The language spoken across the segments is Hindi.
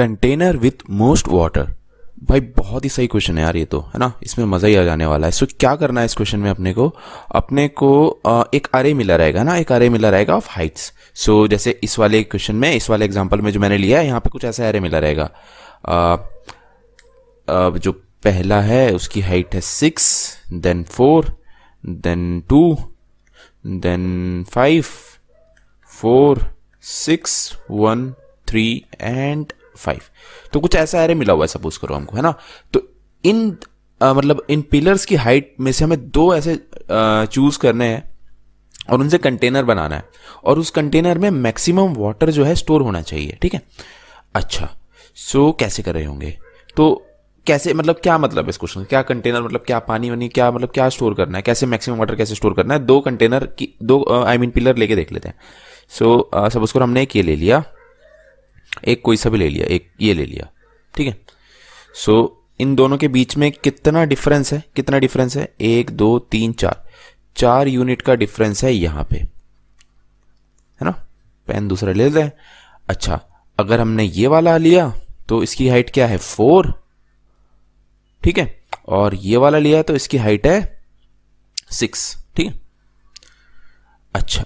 कंटेनर विथ मोस्ट वाटर भाई बहुत ही सही क्वेश्चन है यार ये तो है ना इसमें मज़ा ही आ जाने वाला है सो so, क्या करना है इस क्वेश्चन में अपने को अपने को आ, एक अरे मिला रहेगा ना एक अरे मिला रहेगा ऑफ हाइट्स सो जैसे इस वाले क्वेश्चन में इस वाले एग्जांपल में जो मैंने लिया है यहाँ पे कुछ ऐसा अरे मिला रहेगा जो पहला है उसकी हाइट है six then four then two then five four six one three and five तो कुछ ऐसा एरे मिला हुआ है सपोज करो हमको है ना तो इन आ, मतलब इन पिलर्स की हाइट में से हमें दो ऐसे चूज करने हैं और उनसे कंटेनर बनाना है और उस कंटेनर में मैक्सिमम वाटर जो है स्टोर होना चाहिए ठीक है अच्छा सो so, कैसे कर रहे होंगे तो कैसे मतलब क्या मतलब इस क्वेश्चन क्या कंटेनर मतलब क्या पानी वानी क्या मतलब क्या स्टोर करना है कैसे मैक्सिमम वाटर कैसे स्टोर करना है दो कंटेनर की दो आई मीन पिलर लेके देख लेते हैं सो सपोज करो हमने एक ये ले लिया एक कोई सा भी ले लिया एक ये ले लिया ठीक है सो इन दोनों के बीच में कितना डिफरेंस है कितना डिफरेंस है एक दो तीन चार चार यूनिट का डिफरेंस है यहां पे है ना पेन दूसरा ले लें अच्छा अगर हमने ये वाला लिया तो इसकी हाइट क्या है फोर ठीक है और ये वाला लिया तो इसकी हाइट है सिक्स ठीक है अच्छा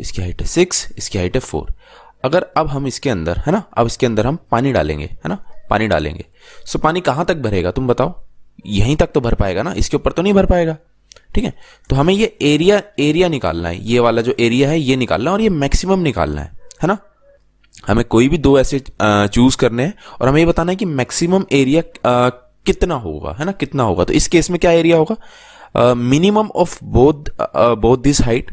इसकी हाइट है सिक्स इसकी हाइट है फोर अगर अब हम इसके अंदर है ना अब इसके अंदर हम पानी डालेंगे है ना पानी डालेंगे सो पानी कहाँ तक भरेगा तुम बताओ यहीं तक तो भर पाएगा ना इसके ऊपर तो नहीं भर पाएगा ठीक है तो हमें ये एरिया एरिया निकालना है ये वाला जो एरिया है ये निकालना है और ये मैक्सिमम निकालना है है ना हमें कोई भी दो ऐसे चूज करने हैं और हमें ये बताना है कि मैक्सिमम एरिया कितना होगा है ना कितना होगा तो इस केस में क्या एरिया होगा minimum of both both this height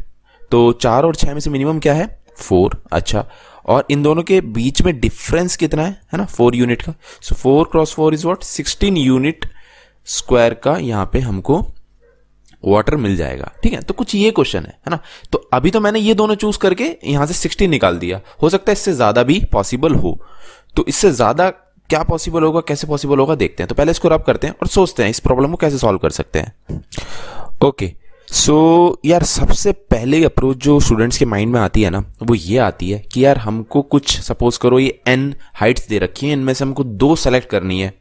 तो चार और छह में से मिनिमम क्या है फोर अच्छा और इन दोनों के बीच में डिफरेंस कितना है है ना फोर यूनिट का so four cross four is what sixteen unit square का यहाँ पे हमको वाटर मिल जाएगा ठीक है तो कुछ ये क्वेश्चन है है ना तो अभी तो मैंने ये दोनों चूज करके यहां से सिक्सटीन निकाल दिया हो सकता है इससे ज्यादा भी पॉसिबल हो तो इससे ज्यादा क्या पॉसिबल होगा कैसे पॉसिबल होगा देखते हैं तो पहले इसको रब करते हैं और सोचते हैं इस प्रॉब्लम को कैसे सॉल्व कर सकते हैं ओके okay, सो so, यार सबसे पहले अप्रोच जो स्टूडेंट्स के माइंड में आती है ना वो ये आती है कि यार हमको कुछ सपोज करो ये एन हाइट्स दे रखी है इनमें से हमको दो सेलेक्ट करनी है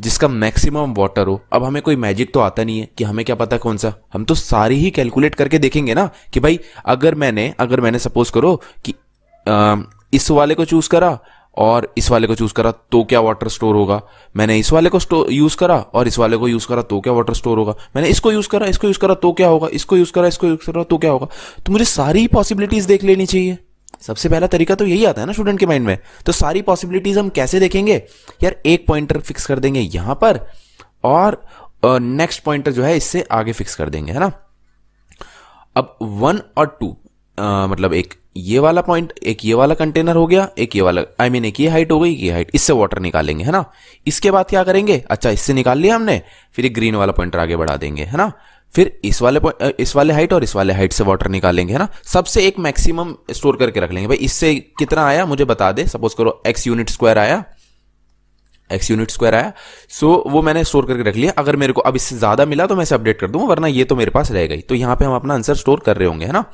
जिसका मैक्सिमम वाटर हो अब हमें कोई मैजिक तो आता नहीं है कि हमें क्या पता कौन सा हम तो सारी ही कैलकुलेट करके देखेंगे ना कि भाई अगर मैंने अगर मैंने सपोज करो कि आ, इस वाले को चूज करा और इस वाले को चूज करा तो क्या वाटर स्टोर होगा मैंने इस वाले को यूज करा और इस वाले को यूज करा तो क्या वाटर स्टोर होगा मैंने इसको यूज करा इसको यूज करा तो क्या होगा इसको यूज करा इसको यूज करा तो क्या होगा तो मुझे सारी पॉसिबिलिटीज देख लेनी चाहिए सबसे पहला तरीका तो यही आता है ना स्टूडेंट के माइंड में तो सारी पॉसिबिलिटीज हम कैसे देखेंगे यार एक पॉइंटर फिक्स कर देंगे यहां पर और नेक्स्ट पॉइंटर जो है इससे आगे फिक्स कर देंगे है ना अब वन और टू मतलब एक ये वाला पॉइंट एक ये वाला कंटेनर हो गया एक ये वाला आई I मीन mean, एक ये हाइट हो गई ये हाइट इससे वाटर निकालेंगे है ना इसके बाद क्या करेंगे अच्छा इससे निकाल लिया हमने फिर एक ग्रीन वाला पॉइंटर आगे बढ़ा देंगे है ना फिर इस वाले इस वाले हाइट और इस वाले हाइट से वाटर निकालेंगे है ना सबसे एक मैक्सिमम स्टोर करके रख लेंगे भाई इससे कितना आया मुझे बता दे सपोज करो एक्स यूनिट स्क्वायर आया एक्स यूनिट स्क्वायर आया सो so, वो मैंने स्टोर करके रख लिया अगर मेरे को अब इससे ज्यादा मिला तो मैं इसे अपडेट कर दूंगा वरना ये तो मेरे पास रह गई तो यहाँ पे हम अपना आंसर स्टोर कर रहे होंगे है ना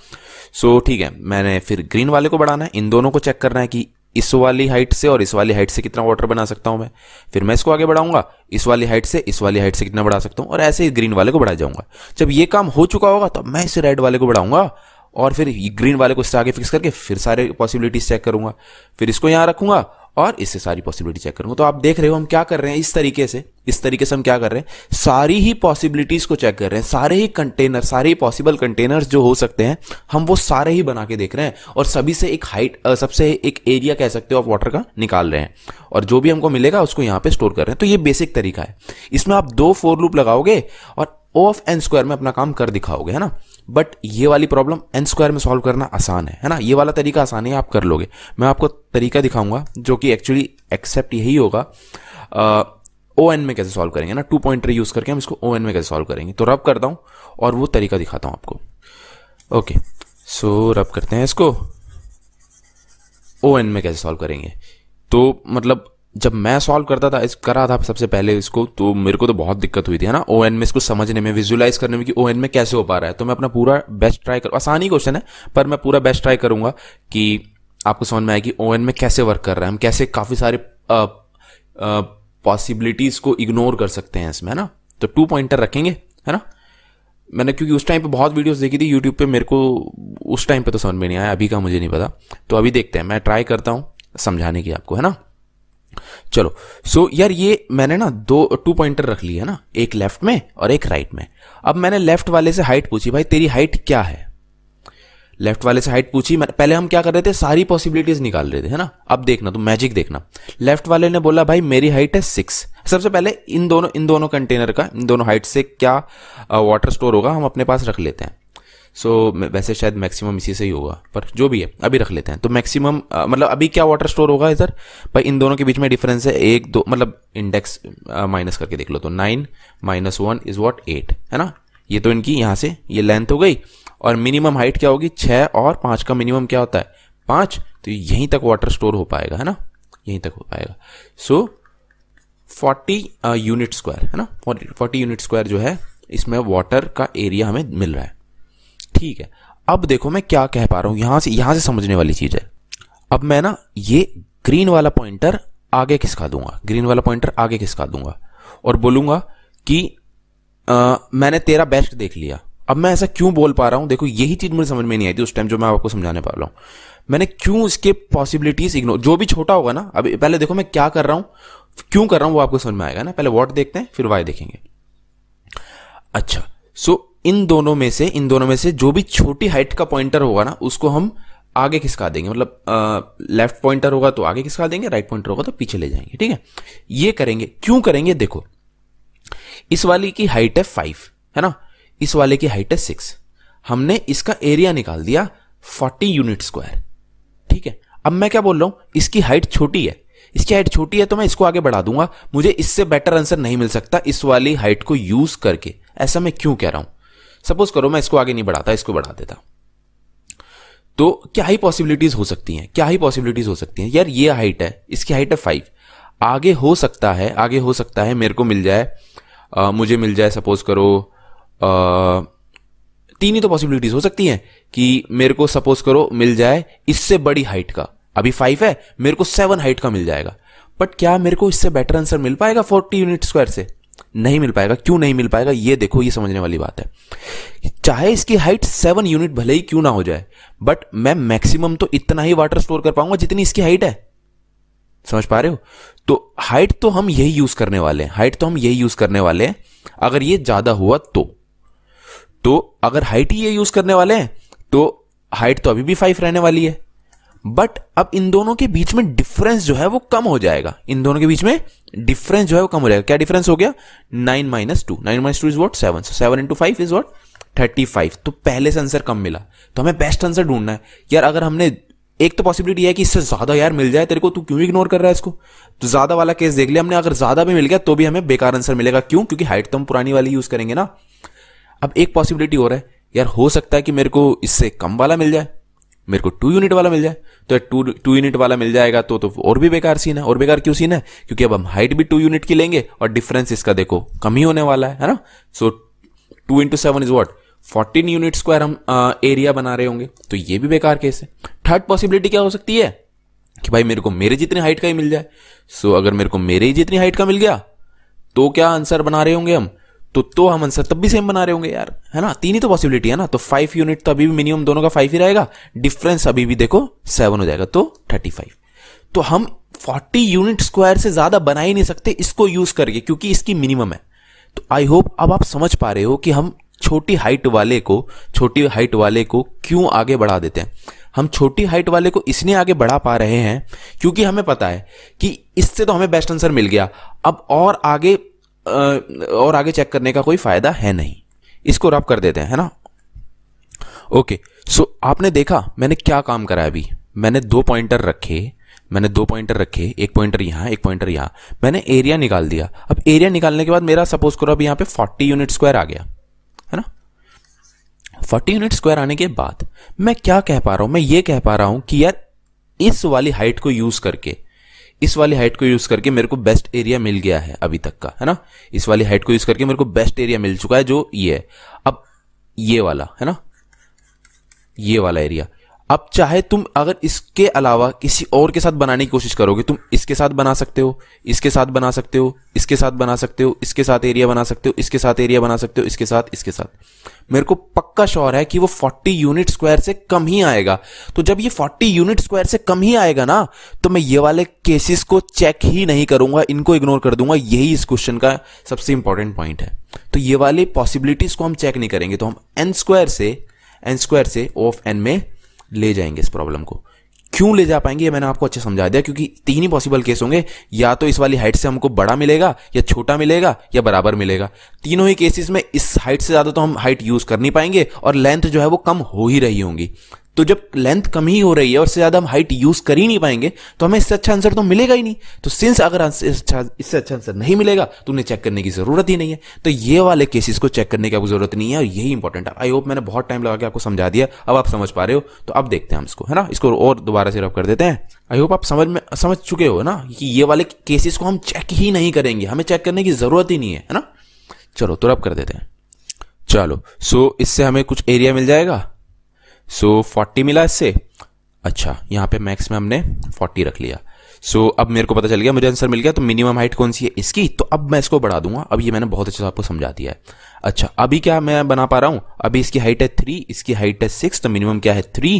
सो so, ठीक है मैंने फिर ग्रीन वाले को बढ़ाना है इन दोनों को चेक करना है कि इस वाली हाइट से और इस वाली हाइट से कितना वाटर बना सकता हूं मैं फिर मैं इसको आगे बढ़ाऊंगा इस वाली हाइट से इस वाली हाइट से कितना बढ़ा सकता हूं और ऐसे ही ग्रीन वाले को बढ़ा जाऊंगा जब ये काम हो चुका होगा तब तो मैं इस रेड वाले को बढ़ाऊंगा और फिर ग्रीन वाले को इससे आगे फिक्स करके फिर सारे पॉसिबिलिटीज चेक करूंगा फिर इसको यहां रखूंगा और इससे सारी पॉसिबिलिटी चेक करूंगा तो आप देख रहे हो हम क्या कर रहे हैं इस तरीके से इस तरीके से हम क्या कर रहे हैं सारी ही पॉसिबिलिटीज को चेक कर रहे हैं सारे ही कंटेनर सारे ही पॉसिबल कंटेनर जो हो सकते हैं हम वो सारे ही बना के देख रहे हैं और सभी से एक हाइट सबसे एक एरिया कह सकते हो आप वाटर का निकाल रहे हैं और जो भी हमको मिलेगा उसको यहाँ पे स्टोर कर रहे हैं तो ये बेसिक तरीका है इसमें आप दो फोर लूप लगाओगे और ओ ऑफ एन स्क्वायर में अपना काम कर दिखाओगे है ना बट ये वाली प्रॉब्लम एन स्क्वायर में सॉल्व करना आसान है है ना ये वाला तरीका आसान है आप कर लोगे मैं आपको तरीका दिखाऊंगा जो कि एक्चुअली एक्सेप्ट यही होगा ओ एन में कैसे सॉल्व करेंगे ना टू पॉइंटर यूज करके हम इसको ओ एन में कैसे सॉल्व करेंगे तो रब करता हूँ और वो तरीका दिखाता हूँ आपको ओके सो रब करते हैं इसको ओ एन में कैसे सॉल्व करेंगे तो मतलब जब मैं सॉल्व करता था इस करा था सबसे पहले इसको तो मेरे को तो बहुत दिक्कत हुई थी है ना ओ एन में इसको समझने में विजुलाइज करने में कि ओ एन में कैसे हो पा रहा है तो मैं अपना पूरा बेस्ट ट्राई कर आसानी क्वेश्चन है पर मैं पूरा बेस्ट ट्राई करूंगा कि आपको समझ में आए कि ओ एन में कैसे वर्क कर रहा है हम कैसे काफ़ी सारे पॉसिबिलिटीज़ को इग्नोर कर सकते हैं इसमें है ना तो टू पॉइंटर रखेंगे है ना मैंने क्योंकि उस टाइम पे बहुत वीडियोस देखी थी यूट्यूब पे मेरे को उस टाइम पे तो समझ में नहीं आया अभी का मुझे नहीं पता तो अभी देखते हैं मैं ट्राई करता हूँ समझाने की आपको है ना चलो सो so, यार ये मैंने ना दो टू पॉइंटर रख लिया है ना एक लेफ्ट में और एक राइट में अब मैंने लेफ्ट वाले से हाइट पूछी भाई तेरी हाइट क्या है लेफ्ट वाले से हाइट पूछी पहले हम क्या कर रहे थे सारी पॉसिबिलिटीज निकाल रहे थे है ना अब देखना तो मैजिक देखना लेफ्ट वाले ने बोला भाई मेरी हाइट है सिक्स सबसे पहले इन दोनों इन दोनों कंटेनर का इन दोनों हाइट से क्या वाटर uh, स्टोर होगा हम अपने पास रख लेते हैं सो so, वैसे शायद मैक्सिमम इसी से ही होगा पर जो भी है अभी रख लेते हैं तो मैक्सिमम मतलब अभी क्या वाटर स्टोर होगा इधर भाई इन दोनों के बीच में डिफरेंस है एक दो मतलब इंडेक्स माइनस करके देख लो तो nine minus one is what eight है ना ये तो इनकी यहाँ से ये लेंथ हो गई और मिनिमम हाइट क्या होगी छः और पाँच का मिनिमम क्या होता है पाँच तो यहीं तक वाटर स्टोर हो पाएगा है ना यहीं तक हो पाएगा सो फोर्टी यूनिट स्क्वायर है ना फोर्टी यूनिट स्क्वायर जो है इसमें वाटर का एरिया हमें मिल रहा है ठीक है अब देखो मैं क्या कह पा रहा हूं यहां से यहां से समझने वाली चीज़ है अब मैं ना ये ग्रीन वाला पॉइंटर आगे खिसका दूंगा ग्रीन वाला पॉइंटर आगे खिसका दूंगा और बोलूंगा कि आ, मैंने तेरा बेस्ट देख लिया अब मैं ऐसा क्यों बोल पा रहा हूं देखो यही चीज़ मुझे समझ में नहीं आई थी उस टाइम जो मैं आपको समझाने पा रहा हूं मैंने क्यों इसके पॉसिबिलिटीज इग्नोर जो भी छोटा होगा ना अभी पहले देखो मैं क्या कर रहा हूं क्यों कर रहा हूं वो आपको समझ में आएगा ना पहले वॉट देखते हैं फिर वाई देखेंगे अच्छा सो इन दोनों में से इन दोनों में से जो भी छोटी हाइट का पॉइंटर होगा ना उसको हम आगे खिसका देंगे मतलब लेफ्ट पॉइंटर होगा तो आगे खिसका देंगे राइट पॉइंटर होगा तो पीछे ले जाएंगे ठीक है ये करेंगे क्यों करेंगे देखो इस वाले की हाइट है फाइव है ना इस वाले की हाइट है सिक्स हमने इसका एरिया निकाल दिया फोर्टी यूनिट स्क्वायर ठीक है अब मैं क्या बोल रहा हूं इसकी हाइट छोटी है इसकी हाइट छोटी है तो मैं इसको आगे बढ़ा दूंगा मुझे इससे बेटर आंसर नहीं मिल सकता इस वाली हाइट को यूज करके ऐसा मैं क्यों कह रहा हूं सपोज करो मैं इसको आगे नहीं बढ़ाता इसको बढ़ा देता तो क्या ही पॉसिबिलिटीज हो सकती हैं क्या ही पॉसिबिलिटीज हो सकती हैं यार ये हाइट है इसकी हाइट है फाइव आगे हो सकता है आगे हो सकता है मेरे को मिल जाए आ, मुझे मिल जाए सपोज करो आ, तीन ही तो पॉसिबिलिटीज हो सकती हैं कि मेरे को सपोज करो मिल जाए इससे बड़ी हाइट का अभी फाइव है मेरे को सेवन हाइट का मिल जाएगा बट क्या मेरे को इससे बेटर आंसर मिल पाएगा फोर्टी यूनिट स्क्वायर से नहीं मिल पाएगा क्यों नहीं मिल पाएगा ये देखो ये समझने वाली बात है चाहे इसकी हाइट सेवन यूनिट भले ही क्यों ना हो जाए बट मैं मैक्सिमम तो इतना ही वाटर स्टोर कर पाऊंगा जितनी इसकी हाइट है समझ पा रहे हो तो हाइट तो हम यही यूज करने वाले हैं हाइट तो हम यही यूज करने वाले हैं अगर ये ज्यादा हुआ तो तो अगर हाइट ही ये यूज करने वाले हैं तो हाइट तो अभी भी फाइव रहने वाली है बट अब इन दोनों के बीच में डिफरेंस जो है वो कम हो जाएगा इन दोनों के बीच में डिफरेंस जो है वो कम हो जाएगा क्या डिफरेंस हो गया nine minus two nine minus two is what seven seven into five is what thirty five तो पहले से आंसर कम मिला तो हमें बेस्ट आंसर ढूंढना है यार अगर हमने एक तो पॉसिबिलिटी है कि इससे ज्यादा यार मिल जाए तेरे को तू क्यों इग्नोर कर रहा है इसको तो ज्यादा वाला केस देख लिया हमने अगर ज्यादा भी मिल गया तो भी हमें बेकार आंसर मिलेगा क्यों क्योंकि हाइट तो हम पुरानी वाली यूज करेंगे ना अब एक पॉसिबिलिटी हो रहा है यार हो सकता है कि मेरे को इससे कम वाला मिल जाए मेरे को टू यूनिट वाला मिल जाए तो टू टू यूनिट वाला मिल जाएगा तो तो और भी बेकार सीन है और बेकार क्यों सीन है क्योंकि अब हम हाइट भी टू यूनिट की लेंगे और डिफरेंस इसका देखो कम ही होने वाला है है ना so two into seven is what fourteen unit square हम आ, एरिया बना रहे होंगे तो ये भी बेकार केस है थर्ड पॉसिबिलिटी क्या हो सकती है कि भाई मेरे को मेरे जितनी हाइट का ही मिल जाए सो so, अगर मेरे को मेरे ही जितनी हाइट का मिल गया तो क्या आंसर बना रहे होंगे हम तो तो हम आंसर तब भी सेम बना रहे होंगे यार है ना तीन ही तो पॉसिबिलिटी है ना तो फाइव यूनिट तो अभी भी मिनिमम दोनों का फाइव ही रहेगा डिफरेंस अभी भी देखो सेवन हो जाएगा तो थर्टी फाइव तो हम फोर्टी यूनिट स्क्वायर से ज्यादा बना ही नहीं सकते इसको यूज करके क्योंकि इसकी मिनिमम है तो आई होप अब आप समझ पा रहे हो कि हम छोटी हाइट वाले को छोटी हाइट वाले को क्यों आगे बढ़ा देते हैं हम छोटी हाइट वाले को इसलिए आगे बढ़ा पा रहे हैं क्योंकि हमें पता है कि इससे तो हमें बेस्ट आंसर मिल गया अब और आगे और आगे चेक करने का कोई फायदा है नहीं इसको रब कर देते हैं है ना ओके सो आपने देखा मैंने क्या काम करा अभी मैंने दो पॉइंटर रखे मैंने दो पॉइंटर रखे एक पॉइंटर यहाँ एक पॉइंटर यहाँ मैंने एरिया निकाल दिया अब एरिया निकालने के बाद मेरा सपोज करो अब यहाँ पे 40 यूनिट स्क्वायर आ गया है ना 40 यूनिट स्क्वायर आने के बाद मैं क्या कह पा रहा हूँ मैं ये कह पा रहा हूँ कि यार इस वाली हाइट को यूज करके इस वाली हाइट को यूज करके मेरे को बेस्ट एरिया मिल गया है अभी तक का है ना इस वाली हाइट को यूज करके मेरे को बेस्ट एरिया मिल चुका है जो ये है अब ये वाला है ना ये वाला एरिया अब चाहे तुम अगर इसके अलावा किसी और के साथ बनाने की कोशिश करोगे तुम इसके साथ बना सकते हो इसके साथ बना सकते हो इसके साथ बना सकते हो इसके साथ एरिया बना सकते हो इसके साथ एरिया बना सकते हो इसके साथ इसके साथ मेरे को पक्का श्योर है कि वो 40 यूनिट स्क्वायर से कम ही आएगा तो जब ये 40 यूनिट स्क्वायर से कम ही आएगा ना तो मैं ये वाले केसेस को चेक ही नहीं करूंगा इनको इग्नोर कर दूंगा यही इस क्वेश्चन का सबसे इंपॉर्टेंट पॉइंट है तो ये वाले पॉसिबिलिटीज को हम चेक नहीं करेंगे तो हम एन स्क्वायर से एन स्क्वायर से ऑफ एन में ले जाएंगे इस प्रॉब्लम को क्यों ले जा पाएंगे ये मैंने आपको अच्छे समझा दिया क्योंकि तीन ही पॉसिबल केस होंगे या तो इस वाली हाइट से हमको बड़ा मिलेगा या छोटा मिलेगा या बराबर मिलेगा तीनों ही केसेस में इस हाइट से ज़्यादा तो हम हाइट यूज़ कर नहीं पाएंगे और लेंथ जो है वो कम हो ही रही होंगी तो जब लेंथ कम ही हो रही है और इससे ज़्यादा हम हाइट यूज़ कर ही नहीं पाएंगे तो हमें इससे अच्छा आंसर तो मिलेगा ही नहीं तो सिंस अगर अच्छा इससे अच्छा आंसर नहीं मिलेगा तो उन्हें चेक करने की ज़रूरत ही नहीं है तो ये वाले केसेस को चेक करने की आपको ज़रूरत नहीं है और यही इंपॉर्टेंट है आई होप मैंने बहुत टाइम लगा के आपको समझा दिया अब आप समझ पा रहे हो तो अब देखते हैं हम इसको है ना इसको और दोबारा से रब कर देते हैं आई होप आप समझ में समझ चुके हो ना कि ये वाले केसेस को हम चेक ही नहीं करेंगे हमें चेक करने की ज़रूरत ही नहीं है ना चलो तो रब कर देते हैं चलो सो इससे हमें कुछ एरिया मिल जाएगा सो so, 40 मिला इससे अच्छा यहाँ पे मैक्स में हमने 40 रख लिया सो so, अब मेरे को पता चल गया मुझे आंसर मिल गया तो मिनिमम हाइट कौन सी है इसकी तो अब मैं इसको बढ़ा दूंगा अब ये मैंने बहुत अच्छे से आपको समझा दिया है अच्छा अभी क्या मैं बना पा रहा हूं अभी इसकी हाइट है थ्री इसकी हाइट है सिक्स तो मिनिमम क्या है थ्री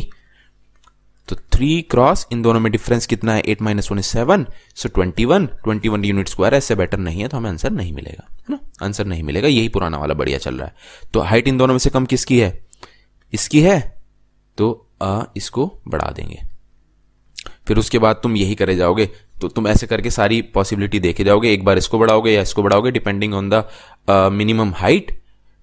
तो थ्री क्रॉस इन दोनों में डिफरेंस कितना है eight minus one is seven so twenty one twenty one unit square इससे बेटर नहीं है तो हमें आंसर नहीं मिलेगा है ना आंसर नहीं मिलेगा यही पुराना वाला बढ़िया चल रहा है तो हाइट इन दोनों में से कम किसकी है इसकी है तो अ इसको बढ़ा देंगे फिर उसके बाद तुम यही करे जाओगे तो तुम ऐसे करके सारी पॉसिबिलिटी देखे जाओगे एक बार इसको बढ़ाओगे या इसको बढ़ाओगे depending on the minimum height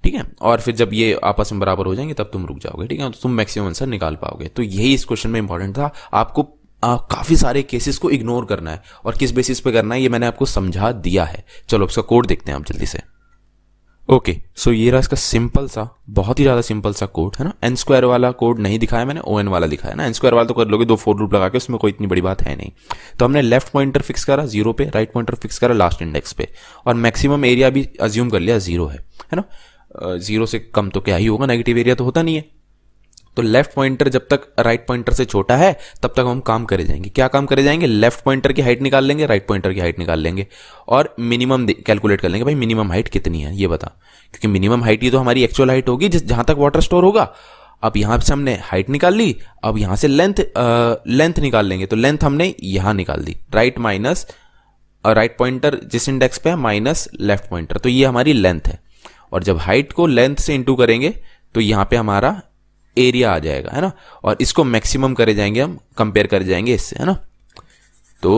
ठीक है और फिर जब ये आपस में बराबर हो जाएंगे तब तुम रुक जाओगे ठीक है तो तुम मैक्सिमम आंसर निकाल पाओगे तो यही इस क्वेश्चन में इंपॉर्टेंट था आपको काफ़ी सारे केसेस को इग्नोर करना है और किस बेसिस पे करना है ये मैंने आपको समझा दिया है चलो उसका कोड देखते हैं आप जल्दी से ओके okay, सो so ये रहा इसका सिंपल सा बहुत ही ज्यादा सिंपल सा कोड है ना एन स्क्वायर वाला कोड नहीं दिखाया मैंने ओ एन वाला दिखाया ना एन स्क्वायर वाला तो कर लोगे दो फोर रूप लगा के उसमें कोई इतनी बड़ी बात है नहीं तो हमने लेफ्ट पॉइंटर फिक्स करा जीरो पे राइट पॉइंटर फिक्स करा लास्ट इंडेक्स पे और मैक्सिमम एरिया भी अज्यूम कर लिया जीरो है है ना जीरो से कम तो क्या ही होगा नेगेटिव एरिया तो होता नहीं है तो लेफ्ट पॉइंटर जब तक राइट पॉइंटर से छोटा है तब तक हम काम करे जाएंगे क्या काम करे जाएंगे लेफ्ट पॉइंटर की हाइट निकाल लेंगे राइट पॉइंटर की हाइट निकाल लेंगे और मिनिमम कैलकुलेट कर लेंगे भाई मिनिमम हाइट कितनी है ये बता क्योंकि मिनिमम हाइट ये तो हमारी एक्चुअल हाइट होगी जिस जहां तक वाटर स्टोर होगा अब यहां से हमने हाइट निकाल ली अब यहां से लेंथ लेंथ निकाल लेंगे तो लेंथ हमने यहां निकाल दी राइट माइनस राइट पॉइंटर जिस इंडेक्स पे है माइनस लेफ्ट पॉइंटर तो ये हमारी लेंथ है और जब हाइट को लेंथ से इंटू करेंगे तो यहां पे हमारा एरिया आ जाएगा है ना और इसको मैक्सिमम करे जाएंगे हम कंपेयर कर जाएंगे इससे है ना तो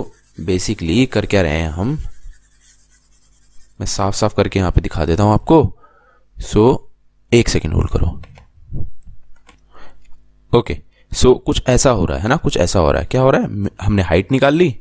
बेसिकली कर क्या रहे हैं हम मैं साफ साफ करके यहां पे दिखा देता हूं आपको सो so, एक सेकेंड होल्ड करो ओके सो so, कुछ ऐसा हो रहा है ना कुछ ऐसा हो रहा है क्या हो रहा है हमने हाइट निकाल ली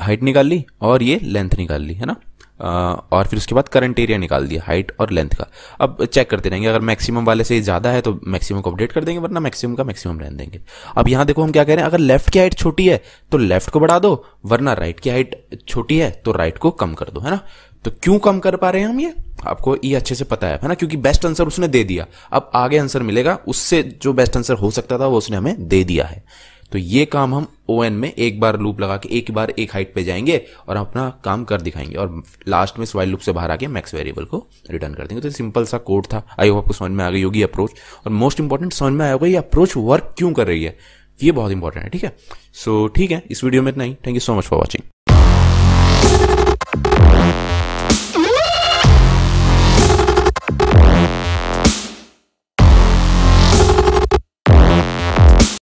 हाइट निकाल ली और ये लेंथ निकाल ली है ना और फिर उसके बाद करंट एरिया निकाल दिया हाइट और लेंथ का अब चेक करते रहेंगे अगर मैक्सिमम वाले से ज़्यादा है तो मैक्सिमम को अपडेट कर देंगे वरना मैक्सिमम का मैक्सिमम रहने देंगे अब यहाँ देखो हम क्या कह रहे हैं अगर लेफ्ट की हाइट छोटी है तो लेफ्ट को बढ़ा दो वरना राइट की हाइट छोटी है तो राइट को कम कर दो है ना तो क्यों कम कर पा रहे हैं हम ये आपको ये अच्छे से पता है है ना क्योंकि बेस्ट आंसर उसने दे दिया अब आगे आंसर मिलेगा उससे जो बेस्ट आंसर हो सकता था वो उसने हमें दे दिया है तो ये काम हम ओ एन में एक बार लूप लगा के एक बार एक हाइट पे जाएंगे और अपना काम कर दिखाएंगे और लास्ट में स्वाइल लूप से बाहर आके मैक्स वेरिएबल को रिटर्न कर देंगे तो सिंपल सा कोड था आई होप आपको समझ में आ गई होगी अप्रोच और मोस्ट इंपॉर्टेंट समझ में आया होगा ये अप्रोच वर्क क्यों कर रही है ये बहुत इंपॉर्टेंट है ठीक है सो so, ठीक है इस वीडियो में इतना ही thank you so much for watching